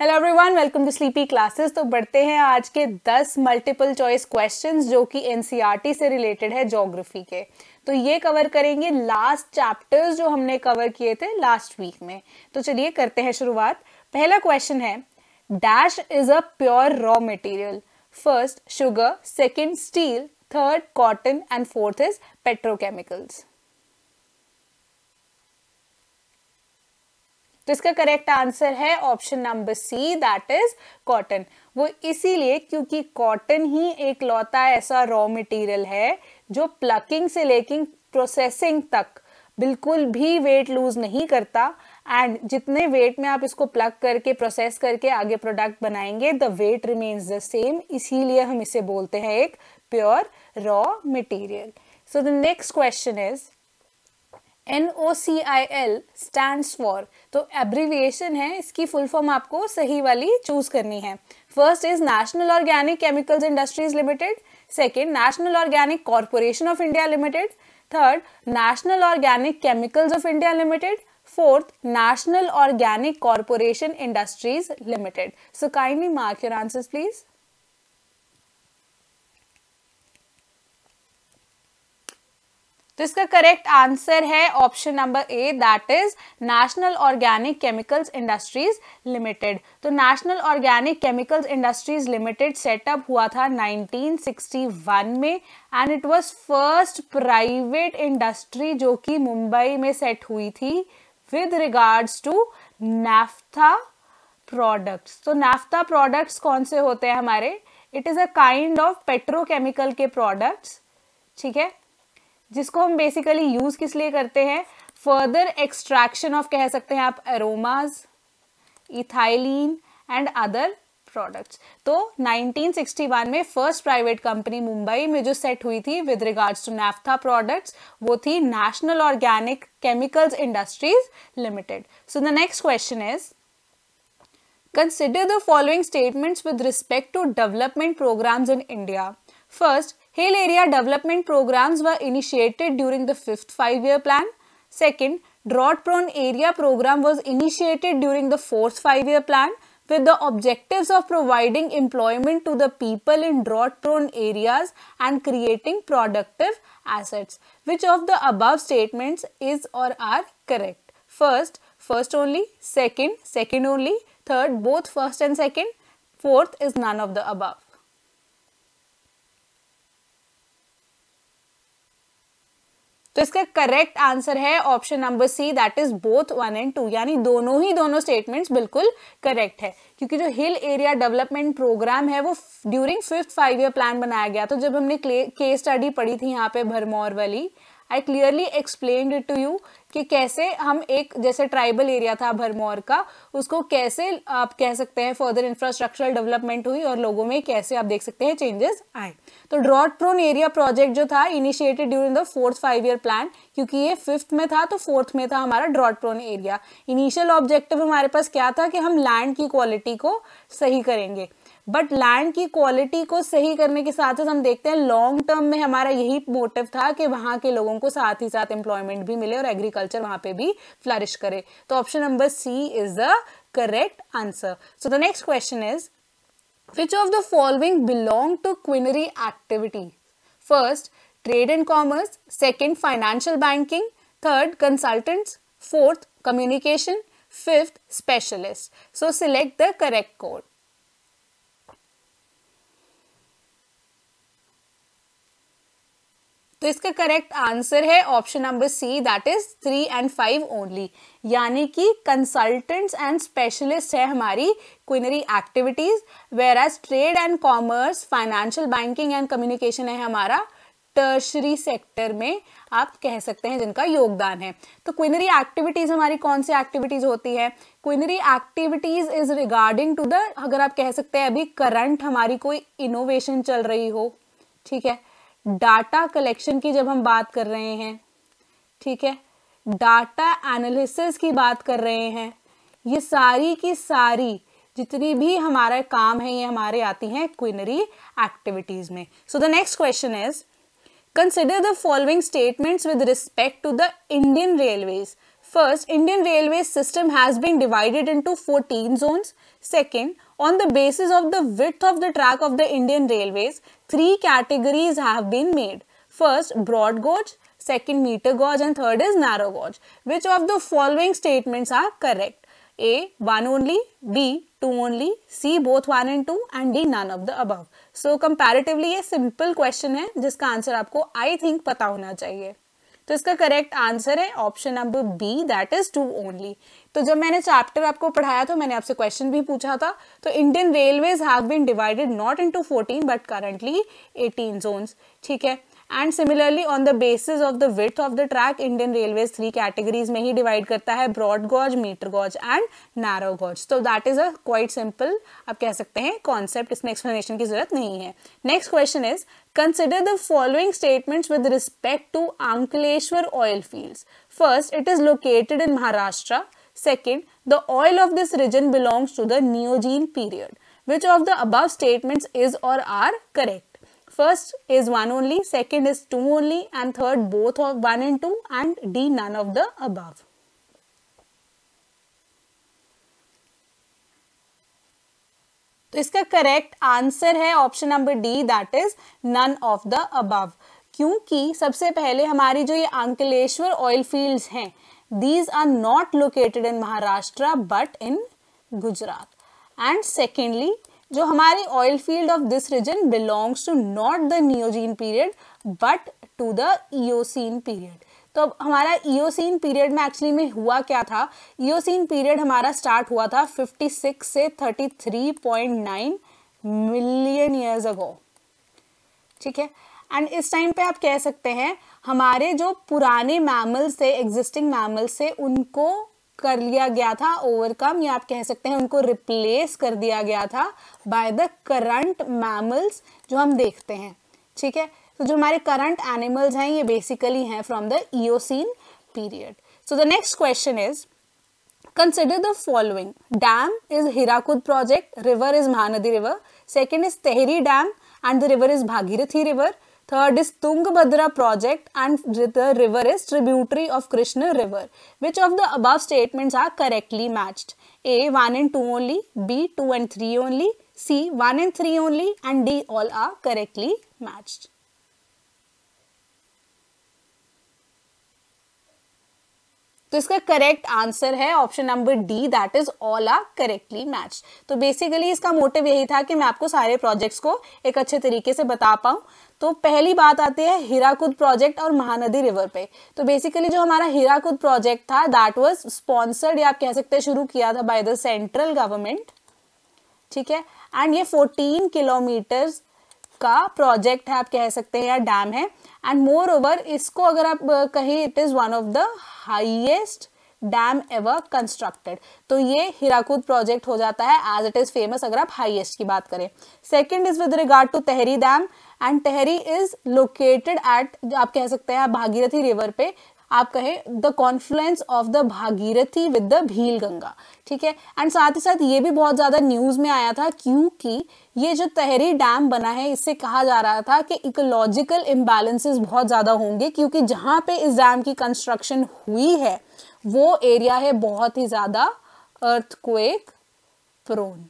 Hello everyone welcome to sleepy classes तो बढ़ते हैं आज के 10 मल्टीपल चॉइस क्वेश्चंस जो कि एनसीईआरटी e से रिलेटेड है ज्योग्राफी के तो ये कवर करेंगे लास्ट चैप्टर्स जो हमने कवर किए थे लास्ट वीक में तो चलिए करते हैं शुरुआत पहला क्वेश्चन है dash is a pure raw material first sugar second steel third cotton and fourth is petrochemicals तो इसका करेक्ट आंसर है option number C that is cotton वो इसीलिए क्योंकि कॉटन ही एक लौता ऐसा रॉ मटेरियल है जो प्लकिंग से लेकिन प्रोसेसिंग तक बिल्कुल भी वेट लूज नहीं करता एंड जितने वेट में आप इसको प्लग करके प्रोसेस करके आगे प्रोडक्ट बनाएंगे the weight remains the same इसीलिए हम इसे बोलते हैं एक pure raw material so the next question is N O C I L stand for तो एब्रीविएशन है इसकी फुल फॉर्म आपको सही वाली चूज करनी है first is National Organic Chemicals Industries Limited second National Organic Corporation of India Limited third National Organic Chemicals of India Limited fourth National Organic Corporation Industries Limited so kindly mark your answer please तो इसका correct answer है option number A that is National Organic Chemicals Industries Limited तो National Organic Chemicals Industries Limited setup हुआ था 1961 में and it was first private industry जो कि मुंबई में सेट हुई थी with regards to naphtha products तो नाफ्ता प्रोडक्ट्स कौन से होते हैं हमारे it is a kind of petrochemical के प्रोडक्ट्स ठीक है जिसको हम बेसिकली यूज किस लिए करते हैं फर्दर एक्सट्रैक्शन ऑफ कह सकते हैं आप aromas ethylene and other products तो 1961 में फर्स्ट प्राइवेट कंपनी मुंबई में जो सेट हुई थी with regards to naphtha products वो थी National Organic Chemicals Industries Limited so the next question is consider the following statements with respect to development programs in India First, Hill area development programs were initiated during the fifth five-year plan. Second, drought-prone area program was initiated during the fourth five-year plan with the objectives of providing employment to the people in drought-prone areas and creating productive assets. Which of the above statements is or are correct? First, first only. Second, second only. Third, both first and second. Fourth is none of the above. तो इसका correct answer है option number C that is both one and two यानी दोनों ही दोनों statements बिल्कुल correct है क्योंकि जो हिल एरिया डेवलपमेंट प्रोग्राम है वो during fifth five year plan बनाया गया तो जब हमने के स्टडी पढ़ी थी यहाँ पे भरमौर वाली I clearly explain it to you कि कैसे हम एक जैसे ट्राइबल एरिया था भरमौर का उसको कैसे आप कह सकते हैं फर्दर इंफ्रास्ट्रक्चरल डेवलपमेंट हुई और लोगों में कैसे आप देख सकते हैं चेंजेस आए तो ड्रॉट प्रोन एरिया प्रोजेक्ट जो था initiated during the fourth five year plan क्योंकि ये फिफ्थ में था तो फोर्थ में था हमारा drought prone area initial objective हमारे पास क्या था कि हम लैंड की क्वालिटी को सही करेंगे बट लैंड की क्वालिटी को सही करने के साथ साथ हम देखते हैं लॉन्ग टर्म में हमारा यही मोटिव था कि वहां के लोगों को साथ ही साथ एम्प्लॉयमेंट भी मिले और एग्रीकल्चर वहां पे भी फ्लरिश करे तो option number C is the correct answer so the next question is which of the following belong to quinary activity first trade and commerce second financial banking third consultants fourth communication fifth specialist so select the correct code तो इसका correct answer है option number C that is three and five only यानी कि consultants and specialist है हमारी quinary activities whereas trade and commerce financial banking and communication है हमारा tertiary sector में आप कह सकते हैं जिनका योगदान है तो क्विनरी एक्टिविटीज हमारी कौन सी एक्टिविटीज होती है quinary activities is regarding to the अगर आप कह सकते हैं अभी करंट हमारी कोई इनोवेशन चल रही हो ठीक है डाटा कलेक्शन की जब हम बात कर रहे हैं ठीक है डाटा एनालिसिस की बात कर रहे हैं ये सारी की सारी जितनी भी हमारा काम है ये हमारे आती है क्विनरी एक्टिविटीज में so the next question is consider the following statement with respect to the Indian railway first Indian railway system has been divided into fourteen zone second On the basis of the width of the track of the Indian Railways, three categories have been made. First, broad gauge, second meter gauge and third is narrow gauge. Which of the following statements are correct? A. 1 only, B. 2 only, C. both 1 and 2 and D. none of the above. So comparatively a simple question is, which answer you I think पता तो इसका correct answer है option number B that is two only तो जब मैंने chapter आपको पढ़ाया तो मैंने आपसे क्वेश्चन भी पूछा था तो Indian railways have been divided not into 14 but currently 18 zones ठीक है and similarly on the basis of the width of the track Indian railway three categories में ही डिवाइड करता है broad gauge metre gauge and narrow gauge तो that is a quite simple आप कह सकते हैं कॉन्सेप्ट इसमें एक्सप्लेनेशन की जरूरत नहीं है next question is consider the following statement with respect to Ankleshwar oil field first it is located in Maharashtra second the oil of this region belongs to the Neogene period which of the above statement is or are correct first is one only second is two only and third both of one and two and d none of the above तो इसका correct answer है option number D that is none of the above क्योंकि सबसे पहले हमारी जो ये Ankleshwar oil fields हैं these are not located in Maharashtra but in Gujarat and secondly जो हमारी oil field of this region belongs to not the Neogene period but to the Eocene period तो अब हमारा ईओसीन पीरियड में एक्चुअली में हुआ क्या था ईओसीन पीरियड हमारा स्टार्ट हुआ था 56 से 33.9 मिलियन ईयर्स अगो ठीक है एंड इस टाइम पे आप कह सकते हैं हमारे जो पुराने मैमल्स थे एग्जिस्टिंग मैमल्स थे उनको कर लिया गया था ओवरकम या आप कह सकते हैं उनको रिप्लेस कर दिया गया था बाय द करंट मैमल्स जो हम देखते हैं ठीक है तो जो हमारे करंट एनिमल्स हैं ये बेसिकली हैं from the Eocene period so the next question is consider the following dam is Hirakud project river is Mahanadi river second is Tehri dam and the river is Bhagirathi river Third is Tungabhadra project and the river is tributary of Krishna river. Which of the above statements are correctly matched? A. 1 and 2 only, B. 2 and 3 only, C. 1 and 3 only and D. All are correctly matched. तो इसका correct answer है option number D that is all are correctly match तो basically इसका motive यही था कि मैं आपको सारे प्रोजेक्ट्स को एक अच्छे तरीके से बता पाऊँ तो पहली बात आती है हीराकुद प्रोजेक्ट और महानदी रिवर पे तो बेसिकली जो हमारा हीराकुद प्रोजेक्ट था दैट वॉज स्पॉन्सर्ड या आप कह सकते हैं शुरू किया था बाय द सेंट्रल गवर्नमेंट ठीक है एंड ये 14 किलोमीटर्स का प्रोजेक्ट है आप कह सकते हैं या डैम है एंड मोर ओवर इसको अगर आप कहें it is one of the highest dam ever constructed तो ये हिराकूद प्रोजेक्ट हो जाता है एज इट इज़ फेमस अगर आप हाइएस्ट की बात करें second is with regard to Tehri dam and Tehri is located at आप कह सकते हैं भागीरथी रिवर पे आप कहें the confluence of the Bhagirathi with the Bhilangana ठीक है एंड साथ ही साथ ये भी बहुत ज़्यादा न्यूज़ में आया था क्योंकि ये जो तहरी डैम बना है इससे कहा जा रहा था कि इकोलॉजिकल इम्बेलेंसेज बहुत ज़्यादा होंगे क्योंकि जहाँ पे इस डैम की कंस्ट्रक्शन हुई है वो एरिया है बहुत ही ज़्यादा अर्थक्वेक प्रोन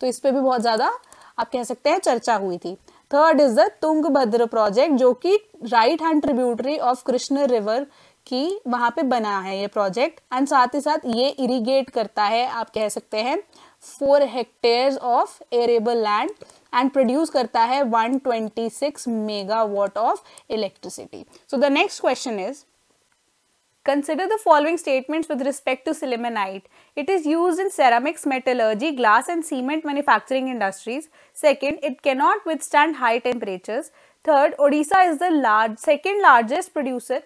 तो इस पर भी बहुत ज़्यादा आप कह सकते हैं चर्चा हुई थी थर्ड इज द तुंग भद्र प्रोजेक्ट जो कि right hand tributary of Krishna river की वहाँ पे बना है ये प्रोजेक्ट एंड साथ ही साथ ये इरिगेट करता है आप कह सकते हैं Four hectares of arable land and produce करता है 126 megawatt of electricity. So the next question is: Consider the following statements with respect to silimonite. It is used in ceramics, metallurgy, glass and cement manufacturing industries. Second, it cannot withstand high temperatures. Third, Odisha is the large, second largest producer.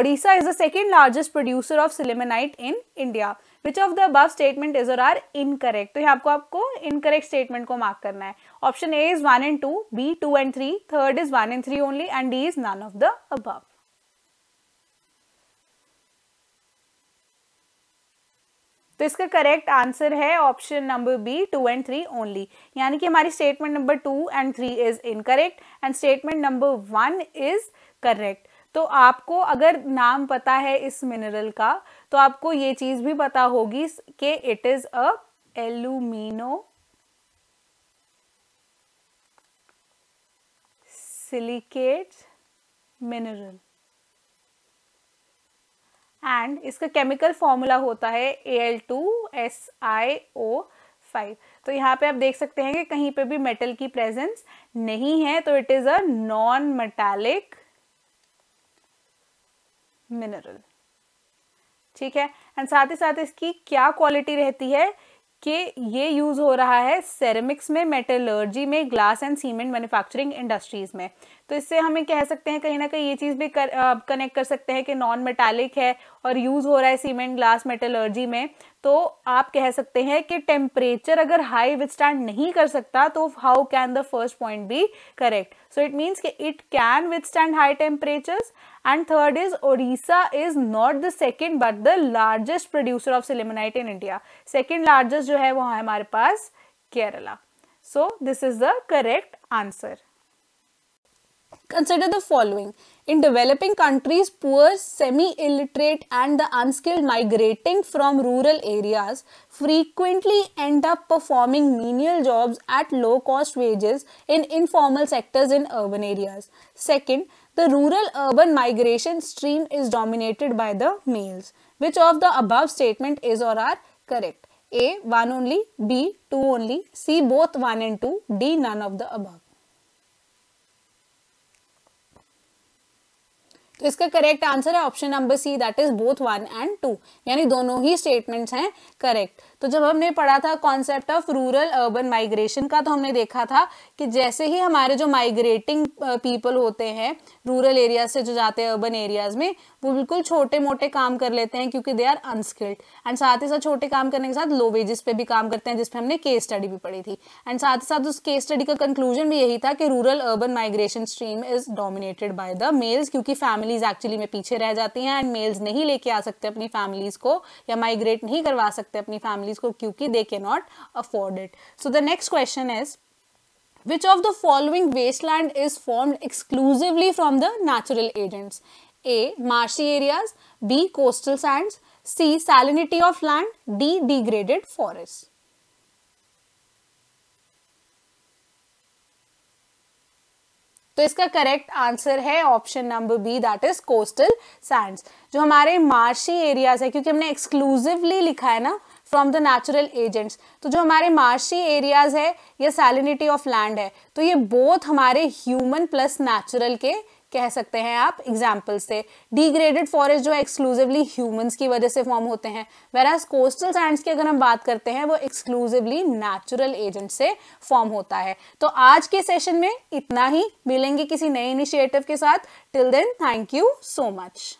Odisha is the second largest producer of silimonite in India. Which of the above statement is or are incorrect तो यहाँ आपको आपको incorrect statement को mark करना है option A is one and two B two and three third is one and three only and D is none of the above तो इसका correct answer है option number B two and three only यानी कि हमारी statement number two and three is incorrect and statement number one is correct तो आपको अगर नाम पता है इस मिनरल का तो आपको ये चीज़ भी पता होगी कि it is a aluminosilicate mineral and इसका केमिकल फॉर्मूला होता है A L two S I O five तो यहाँ पे आप देख सकते हैं कि कहीं पे भी मेटल की प्रेजेंस नहीं है तो it is a non metallic mineral ठीक है एंड साथ ही साथ इसकी क्या क्वालिटी रहती है कि ये यूज़ हो रहा है सेरेमिक्स में मेटलर्जी में glass and cement manufacturing industries में तो इससे हमें कह सकते हैं कहीं ना कहीं ये चीज़ भी कर, कनेक्ट कर सकते हैं कि नॉन मेटालिक है और यूज़ हो रहा है सीमेंट ग्लास मेटलर्जी में तो आप कह सकते हैं कि टेम्परेचर अगर हाई स्टैंड नहीं कर सकता तो how can the first point be correct so it means कि it can stand high temperature And third is Orissa is not the second but the largest producer of silimonite in India. Second largest जो है वो Kerala. So this is the correct answer. Consider the following. In developing countries, poor, semi-illiterate and the unskilled migrating from rural areas frequently end up performing menial jobs at low-cost wages in informal sectors in urban areas. Second, The rural urban migration stream is dominated by the males. Which of the above statement is or are correct? A. one only, B. two only, C. Both one and two D. None of the above. तो इसका correct answer है option number C that is both one and two यानी दोनों ही statements हैं correct तो जब हमने पढ़ा था concept of rural urban migration का तो हमने देखा था कि जैसे ही हमारे जो माइग्रेटिंग पीपल होते हैं रूरल एरियाज से जो जाते हैं अर्बन एरियाज में वो बिल्कुल छोटे मोटे काम कर लेते हैं क्योंकि दे आर अनस्किल्ड एंड साथ ही साथ छोटे काम करने के साथ लो वेजेस पे भी काम करते हैं जिसपे हमने केस स्टडी भी पढ़ी थी एंड साथ ही साथ उस केस स्टडी का कंक्लूजन भी यही था कि rural urban migration stream is dominated by the males क्योंकि फैमिलीज एक्चुअली में पीछे रह जाती हैं एंड मेल्स नहीं लेके आ सकते अपनी फैमिलीज को या माइग्रेट नहीं करवा सकते अपनी family families ko kyunki they cannot afford it so the next question is which of the following wasteland is formed exclusively from the natural agents a marshy areas b coastal sands c salinity of land d degraded forests तो इसका correct answer है option number B that is coastal sands जो हमारे marshy areas है क्योंकि हमने exclusively लिखा है ना फ्रॉम द नेचुरल एजेंट्स तो जो हमारे मार्शी एरियाज है या सैलिनिटी ऑफ लैंड है तो ये बोथ हमारे ह्यूमन प्लस नेचुरल के कह सकते हैं आप एग्जाम्पल से डिग्रेडेड फॉरेस्ट जो है एक्सक्लूसिवली ह्यूमंस की वजह से फॉर्म होते हैं वेराज कोस्टल सैंड्स की अगर हम बात करते हैं वो एक्सक्लूसिवली नेचुरल एजेंट से फॉर्म होता है तो आज के सेशन में इतना ही मिलेंगे किसी नए इनिशिएटिव के साथ till then thank you so much